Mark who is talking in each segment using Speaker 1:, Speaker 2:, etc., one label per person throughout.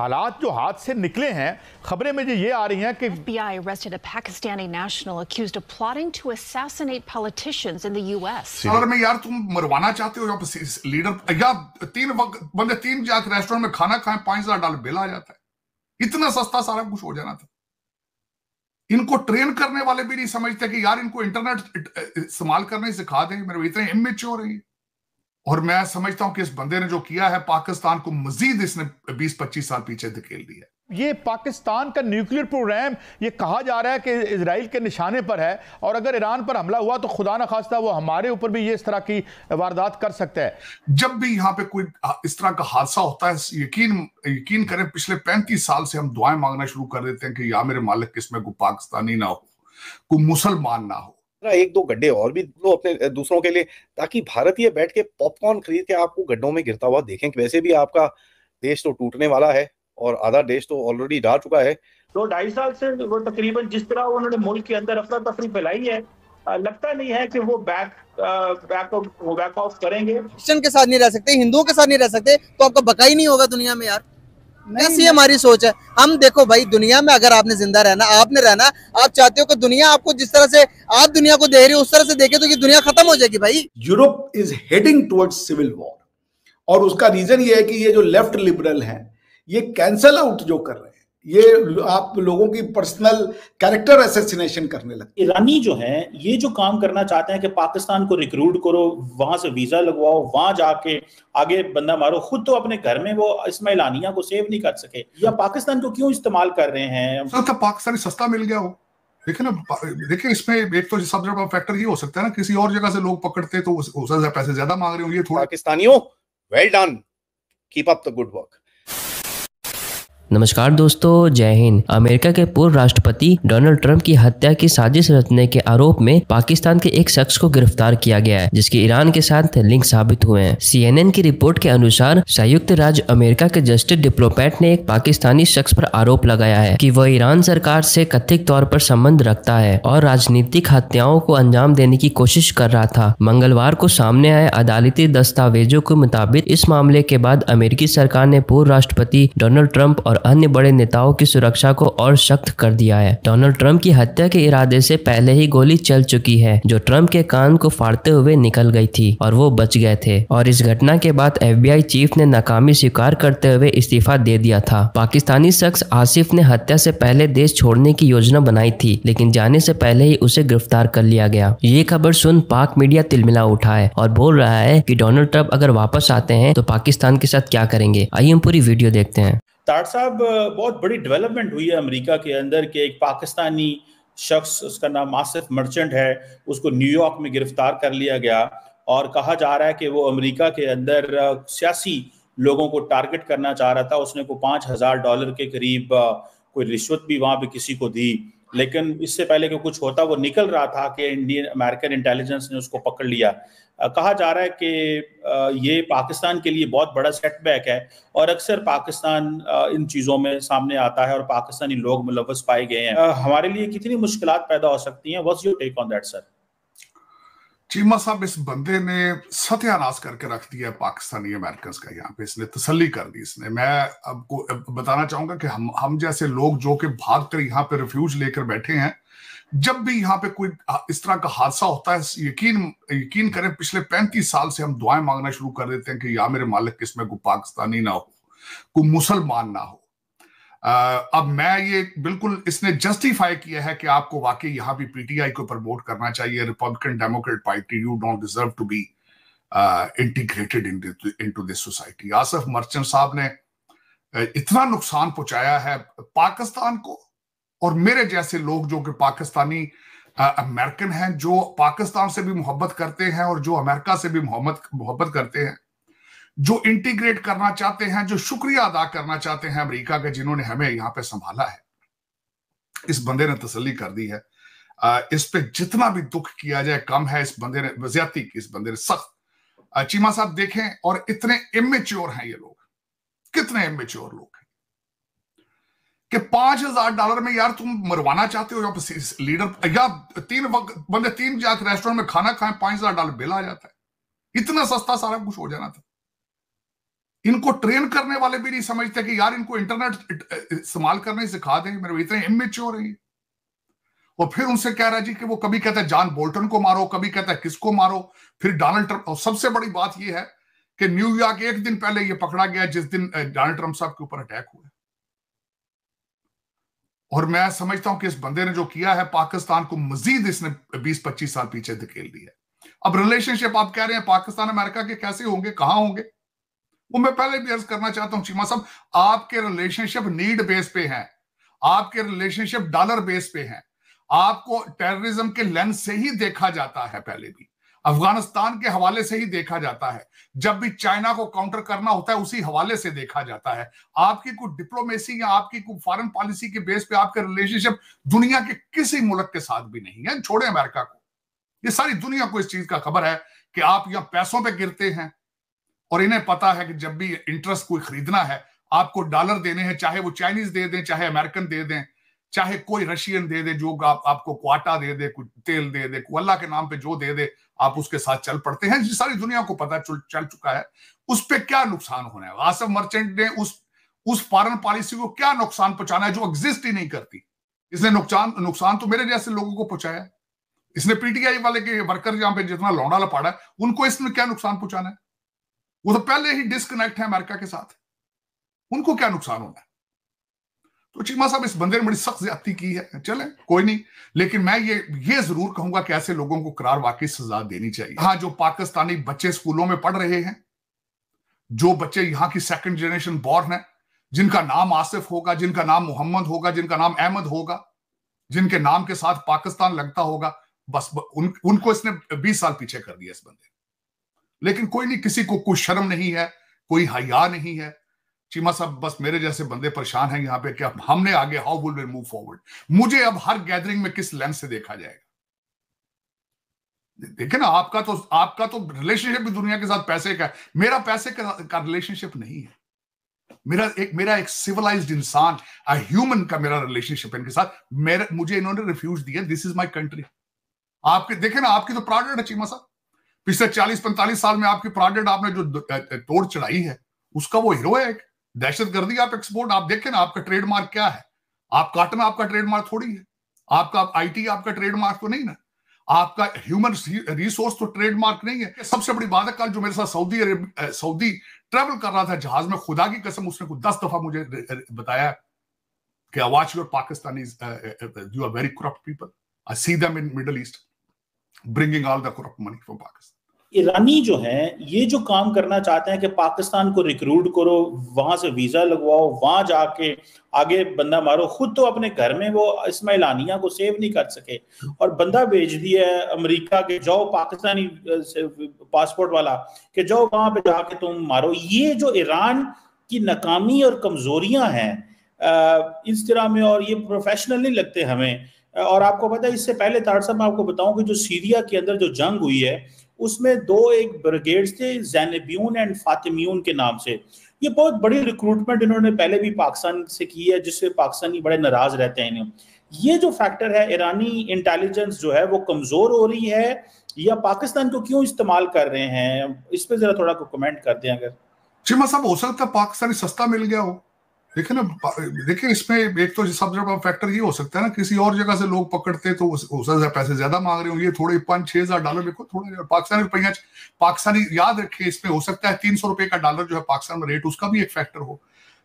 Speaker 1: हालात जो हाथ से निकले हैं खबरें में जो ये आ रही हैं कि FBI arrested a Pakistani national accused of plotting to assassinate politicians in the US. और मैं यार तुम मरवाना चाहते हो या लीडर या तीन बंदे तीन जाकर रेस्टोरेंट में खाना खाएं पांच हजार डॉलर बिल आ जाता है इतना सस्ता सारा कुछ हो जाना था इनको ट्रेन करने वाले भी नहीं समझते कि यार इनको इंटरनेट इस्तेमाल करने सिखा दें मेरे इतने इमेच्योर हैं और मैं समझता हूं कि इस बंदे ने जो किया है पाकिस्तान को मजीद इसने 20-25 साल पीछे धकेल दिया ये पाकिस्तान का न्यूक्लियर प्रोग्राम ये कहा जा रहा है कि इसराइल के निशाने पर है और अगर ईरान पर हमला हुआ तो खुदा न खास्ता वो हमारे ऊपर भी ये इस तरह की वारदात कर सकता है जब भी यहाँ पे कोई इस तरह का हादसा होता है यकीन यकीन करें पिछले पैंतीस साल से हम दुआएं मांगना शुरू कर देते हैं कि या मेरे मालिक किसमें को पाकिस्तानी ना हो को मुसलमान ना हो
Speaker 2: एक दो गड्ढे और भी लो अपने दूसरों के लिए ताकि भारतीय बैठ के पॉपकॉर्न खरीद के आपको गड्ढों में गिरता हुआ देखें वैसे भी आपका देश तो टूटने वाला है और आधा देश तो ऑलरेडी डा चुका है दो तो ढाई साल से वो तकरीबन जिस तरह उन्होंने मुल्क के अंदर अफरा तफरी फैलाई है लगता नहीं है कि वो बैक बैक बैक ऑफ करेंगे क्रिश्चियन के साथ नहीं रह सकते हिंदुओं के साथ नहीं रह सकते तो आपका बकाई नहीं होगा दुनिया में यार ऐसी हमारी सोच है हम देखो भाई दुनिया में अगर आपने जिंदा रहना आपने रहना आप चाहते हो कि दुनिया आपको जिस तरह से आप दुनिया को दे रही हो उस तरह से देखे तो ये दुनिया खत्म हो जाएगी भाई
Speaker 1: Europe is heading towards civil war और उसका रीजन ये है कि ये जो लेफ्ट लिबरल है ये
Speaker 2: कैंसल आउट जो कर रहे हैं ये आप लोगों की पर्सनल कैरेक्टर एसेसिनेशन करने लगे ईरानी जो है ये जो काम करना चाहते हैं कि पाकिस्तान को रिक्रूट करो वहां से वीजा लगवाओ वहां जाके आगे बंदा मारो खुद तो अपने घर में वो इसमाइलानिया को सेव नहीं कर सके या पाकिस्तान को क्यों इस्तेमाल कर रहे हैं तो पाकिस्तानी सस्ता मिल गया हो देखिए ना
Speaker 1: देखिए इसमें एक तो सबसे बड़ा फैक्टर ये हो सकता है ना किसी और जगह से लोग पकड़ते तो उस पैसे ज्यादा मांग रहे होंगे पाकिस्तानियों well done keep up the good work
Speaker 3: नमस्कार दोस्तों जय हिंद अमेरिका के पूर्व राष्ट्रपति डोनाल्ड ट्रंप की हत्या की साजिश रचने के आरोप में पाकिस्तान के एक शख्स को गिरफ्तार किया गया है जिसके ईरान के साथ लिंक साबित हुए हैं सीएनएन की रिपोर्ट के अनुसार संयुक्त राज्य अमेरिका के जस्टिस डिप्लोमैट ने एक पाकिस्तानी शख्स पर आरोप लगाया है की वह ईरान सरकार से कथित तौर पर संबंध रखता है और राजनीतिक हत्याओं को अंजाम देने की कोशिश कर रहा था मंगलवार को सामने आए अदालती दस्तावेजों के मुताबिक इस मामले के बाद अमेरिकी सरकार ने पूर्व राष्ट्रपति डोनाल्ड ट्रंप और अन्य बड़े नेताओं की सुरक्षा को और सख्त कर दिया है डोनाल्ड ट्रंप की हत्या के इरादे से पहले ही गोली चल चुकी है जो ट्रंप के कान को फाड़ते हुए निकल गई थी और वो बच गए थे और इस घटना के बाद एफबीआई चीफ ने नाकामी स्वीकार करते हुए इस्तीफा दे दिया था पाकिस्तानी शख्स आसिफ ने हत्या से पहले देश छोड़ने की योजना बनाई थी लेकिन जाने से पहले ही उसे गिरफ्तार कर लिया गया ये खबर सुन पाक मीडिया तिलमिला उठा है और बोल रहा है कि डोनाल्ड ट्रंप अगर वापस आते हैं तो पाकिस्तान के साथ क्या करेंगे आइए हम पूरी वीडियो देखते हैं
Speaker 2: ताट साहब बहुत बड़ी डेवलपमेंट हुई है अमेरिका के अंदर के एक पाकिस्तानी शख्स उसका नाम आसिफ मर्चेंट है उसको न्यूयॉर्क में गिरफ्तार कर लिया गया और कहा जा रहा है कि वो अमेरिका के अंदर सियासी लोगों को टारगेट करना चाह रहा था उसने को पाँच हज़ार डॉलर के करीब कोई रिश्वत भी वहाँ पे किसी को दी लेकिन इससे पहले कि कुछ होता वो निकल रहा था कि इंडियन अमेरिकन इंटेलिजेंस ने उसको पकड़ लिया कहा जा रहा है कि ये पाकिस्तान के लिए बहुत बड़ा सेटबैक है और अक्सर पाकिस्तान इन चीज़ों में सामने आता है और पाकिस्तानी लोग मुलवस पाए गए हैं हमारे लिए कितनी मुश्किल पैदा हो सकती हैं what's you take on that sir
Speaker 1: Cheema साहब इस बंदे ने सत्यानाश करके रख दिया है पाकिस्तानी अमेरिकन का यहाँ पे इसने तसल्ली कर दी इसने मैं आपको बताना चाहूंगा कि हम हम जैसे लोग जो कि भाग कर यहाँ पे रिफ्यूज लेकर बैठे हैं जब भी यहाँ पे कोई इस तरह का हादसा होता है यकीन यकीन करें पिछले पैंतीस साल से हम दुआएं मांगना शुरू कर देते हैं कि या मेरे मालिक किसमें को पाकिस्तानी ना हो को मुसलमान ना हो आ, अब मैं ये बिल्कुल इसने जस्टिफाई किया है कि आपको वाकई यहाँ भी पीटीआई को प्रमोट करना चाहिए Republican Democrat party you don't deserve to be integrated into this society Asaf Merchant साहब ने इतना नुकसान पहुंचाया है पाकिस्तान को और मेरे जैसे लोग जो कि पाकिस्तानी अमेरिकन हैं जो पाकिस्तान से भी मोहब्बत करते हैं और जो अमेरिका से भी मोहब्बत मोहब्बत करते हैं जो इंटीग्रेट करना चाहते हैं जो शुक्रिया अदा करना चाहते हैं अमेरिका के जिन्होंने हमें यहां पे संभाला है इस बंदे ने तसली कर दी है इस पे जितना भी दुख किया जाए कम है इस बंदे ने ज्यादा की इस बंदे ने सख्त चीमा साहब देखें और इतने इमेच्योर हैं ये लोग कितने इमेच्योर लोग कि पांच हजार डॉलर में यार तुम मरवाना चाहते हो या लीडर या तीन बंदे तीन जाकर रेस्टोरेंट में खाना खाएं पांच हजार डॉलर बिल आ जाता है इतना सस्ता सारा कुछ हो जाना था इनको ट्रेन करने वाले भी नहीं समझते कि यार इनको इंटरनेट इस्तेमाल करने सिखा दें मेरे इतने इमेच्योर है और फिर उनसे कह रहा है जी कि वो कभी कहता है जॉन बोल्टन को मारो कभी कहता है किसको मारो फिर डोनाल्ड ट्रंप और सबसे बड़ी बात यह है कि न्यूयॉर्क एक दिन पहले ये पकड़ा गया जिस दिन डोनाल्ड ट्रंप साहब के ऊपर अटैक हुआ और मैं समझता हूं कि इस बंदे ने जो किया है पाकिस्तान को मजीद इसने 20-25 साल पीछे धकेल दिया अब रिलेशनशिप आप कह रहे हैं पाकिस्तान अमेरिका के कैसे होंगे कहां होंगे वो मैं पहले भी अर्ज करना चाहता हूं चीमा साहब आपके रिलेशनशिप नीड बेस पे हैं आपके रिलेशनशिप डॉलर बेस पे हैं आपको टेररिज्म के लेंस से ही देखा जाता है पहले भी अफगानिस्तान के हवाले से ही देखा जाता है जब भी चाइना को काउंटर करना होता है उसी हवाले से देखा जाता है आपकी कुछ डिप्लोमेसी या आपकी कुछ फॉरेन पॉलिसी के बेस पे आपके रिलेशनशिप दुनिया के किसी मुल्क के साथ भी नहीं है छोड़े अमेरिका को ये सारी दुनिया को इस चीज का खबर है कि आप यहां पैसों पर गिरते हैं और इन्हें पता है कि जब भी इंटरेस्ट कोई खरीदना है आपको डॉलर देने हैं चाहे वो चाइनीज दे दें चाहे अमेरिकन दे दें चाहे कोई रशियन दे दे जो आप, आपको क्वाटा दे दे कुछ तेल दे दे अल्लाह के नाम पे जो दे दे आप उसके साथ चल पड़ते हैं जिस सारी दुनिया को पता चल, चल चुका है उस पर क्या नुकसान होना है आसफ मर्चेंट ने उस उस फॉरन पॉलिसी को क्या नुकसान पहुंचाना है जो एग्जिस्ट ही नहीं करती इसने नुकसान नुकसान तो मेरे जैसे लोगों को पहुंचाया इसने पीटीआई वाले के वर्कर यहाँ पे जितना लौड़ा लपाड़ा है उनको इसमें क्या नुकसान पहुंचाना है वो तो पहले ही डिस्कनेक्ट है अमेरिका के साथ उनको क्या नुकसान होना है तो चीमा साहब इस बंदे ने बड़ी सख्त ज्यादा की है चले कोई नहीं लेकिन मैं ये ये जरूर कहूंगा कि ऐसे लोगों को करार वाकई सजा देनी चाहिए हाँ जो पाकिस्तानी बच्चे स्कूलों में पढ़ रहे हैं जो बच्चे यहाँ की सेकंड जनरेशन बॉर्न है जिनका नाम आसिफ होगा जिनका नाम मोहम्मद होगा जिनका नाम अहमद होगा जिनके नाम के साथ पाकिस्तान लगता होगा बस उन, उनको इसने बीस साल पीछे कर दिया इस बंदे लेकिन कोई नहीं किसी को कोई शर्म नहीं है कोई हया नहीं है चीमा साहब बस मेरे जैसे बंदे परेशान हैं यहाँ पे कि हमने आगे how will we move forward मुझे अब हर गैदरिंग में किस लेंस से देखा जाएगा देखे ना आपका तो आपका तो रिलेशनशिप भी दुनिया के साथ पैसे का है मेरा पैसे का, का रिलेशनशिप नहीं है मेरा एक मेरा एक सिविलाइज्ड इंसान अ ह्यूमन का मेरा रिलेशनशिप इनके साथ मेरे मुझे इन्होंने रिफ्यूज दिया दिस इज माय कंट्री आपके देखे ना आपकी तो प्रोडक्ट है चीमा साहब पिछले चालीस पैंतालीस साल में आपकी प्रोडक्ट आपने जो तोड़ चढ़ाई है उसका वो हीरो है एक दहशत गर्दी आप एक्सपोर्ट आप देखें ना आपका ट्रेडमार्क क्या है आप काटना आपका ट्रेडमार्क थोड़ी है आपका आईटी आपका ट्रेडमार्क तो नहीं ना आपका ह्यूमन रिसोर्स तो ट्रेडमार्क नहीं है सबसे बड़ी बात है कल जो मेरे साथ सऊदी अरब सऊदी ट्रेवल कर रहा था जहाज में खुदा की कसम उसने कुछ दस दफा मुझे बताया कि watch your Pakistani you are very corrupt people I see them in middle east bringing all the corrupt money from Pakistan
Speaker 2: ईरानी जो है ये जो काम करना चाहते हैं कि पाकिस्तान को रिक्रूट करो वहां से वीजा लगवाओ वहां जाके आगे बंदा मारो खुद तो अपने घर में वो इसमाइलानिया को सेव नहीं कर सके और बंदा भेज दिया है अमरीका के जाओ पाकिस्तानी पासपोर्ट वाला कि जाओ वहां पे जाके तुम मारो ये जो ईरान की नाकामी और कमजोरियां हैं इस तरह में और ये प्रोफेशनल नहीं लगते हमें और आपको पता है इससे पहले तार साहब मैं आपको बताऊं कि जो सीरिया के अंदर जो जंग हुई है उसमें दो एक ब्रिगेड्स थे जैनब्यून एंड फातिम्यून के नाम से ये बहुत बड़ी रिक्रूटमेंट इन्होंने पहले भी पाकिस्तान से की है जिससे पाकिस्तानी बड़े नाराज रहते हैं ये जो फैक्टर है ईरानी इंटेलिजेंस जो है वो कमजोर हो रही है या पाकिस्तान को क्यों इस्तेमाल कर रहे हैं इस पर जरा थोड़ा कमेंट कर दें अगर चिमा साहब हो सकता है पाकिस्तानी सस्ता मिल गया हो देखिए ना
Speaker 1: देखिए इसमें एक तो सबसे फैक्टर ये हो सकता है ना किसी और जगह से लोग पकड़ते तो उससे पैसे ज्यादा मांग रहे होंगे थोड़े पांच छह हजार डॉलर देखो थोड़ा पाकिस्तानी रुपया पाकिस्तानी याद रखे इसमें हो सकता है तीन सौ रुपए का डॉलर जो है पाकिस्तान में रेट उसका भी एक फैक्टर हो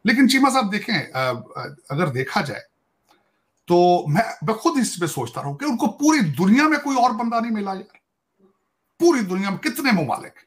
Speaker 1: लेकिन चीमा साहब देखें अगर देखा जाए तो मैं मैं खुद इस पे सोचता रहा कि उनको पूरी दुनिया में कोई और बंदा नहीं मिला यार पूरी दुनिया में कितने ममालिक